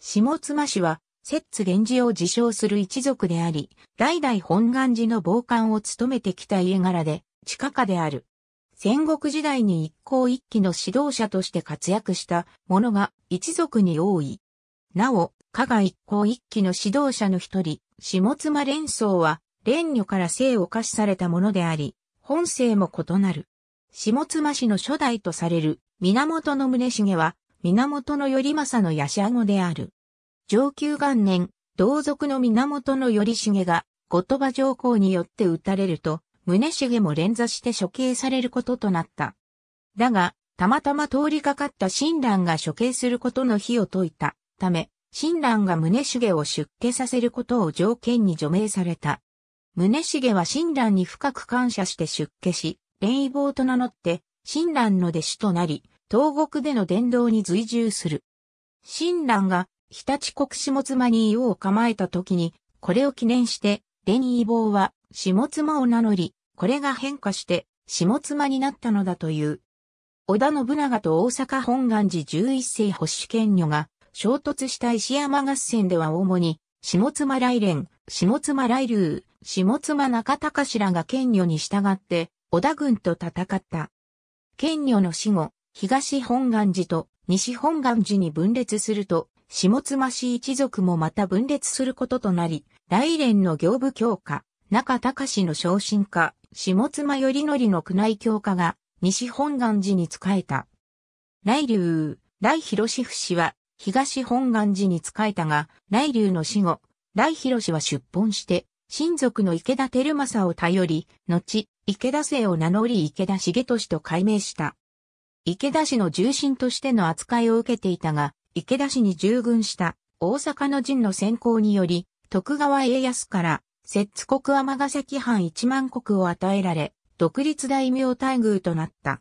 下妻氏は、摂津源氏を自称する一族であり、代々本願寺の傍観を務めてきた家柄で、地下家である。戦国時代に一向一揆の指導者として活躍した者が一族に多い。なお、加賀一向一揆の指導者の一人、下妻連想は、連女から性を貸しされたものであり、本性も異なる。下妻氏の初代とされる源宗茂は、源頼政のやしあである。上級元年、同族の源頼重が、後鳥羽上皇によって撃たれると、宗重も連座して処刑されることとなった。だが、たまたま通りかかった親鸞が処刑することの火を解いたため、親鸞が宗重を出家させることを条件に除名された。宗重は親鸞に深く感謝して出家し、霊坊と名乗って、親鸞の弟子となり、東国での伝道に随従する。親鸞が日立国下妻に湯を構えた時に、これを記念して、伝ー坊は下妻を名乗り、これが変化して下妻になったのだという。織田信長と大阪本願寺11世保守権女が衝突した石山合戦では主に、下妻来連、下妻来流、下妻中高らが権女に従って、織田軍と戦った。権女の死後、東本願寺と西本願寺に分裂すると、下妻氏一族もまた分裂することとなり、大連の行部強化、中隆の昇進家、下妻頼則の宮内教科が、西本願寺に仕えた。内龍、大広志夫氏は、東本願寺に仕えたが、内龍の死後、大広氏は出奔して、親族の池田輝正を頼り、後、池田姓を名乗り池田重俊と改名した。池田氏の重臣としての扱いを受けていたが、池田氏に従軍した大阪の陣の先行により、徳川家康から、摂津国尼崎藩一万国を与えられ、独立大名待遇となった。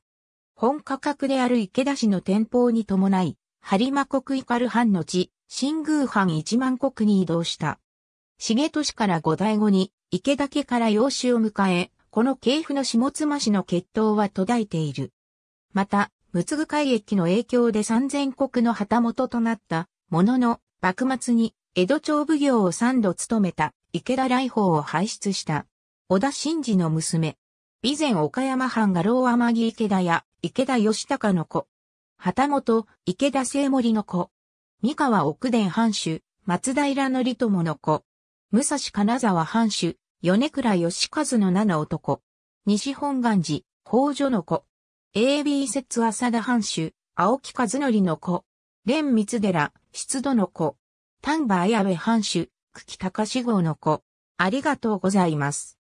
本価格である池田氏の天保に伴い、播磨国イカル藩の地、新宮藩一万国に移動した。重利から五代後に、池田家から養子を迎え、この系譜の下妻氏の血統は途絶えている。また、つぐ海駅の影響で三千国の旗本となったものの、幕末に江戸町奉行を三度務めた池田来訪を輩出した。小田真二の娘。以前岡山藩が老天城池田や池田義高の子。旗本池田清盛の子。三河奥伝藩主松平則友の子。武蔵金沢藩主米倉義和の七男。西本願寺、北条の子。AB 説浅田藩主、青木和則の子。蓮光寺、湿度の子。丹波綾部藩主、久喜隆志号の子。ありがとうございます。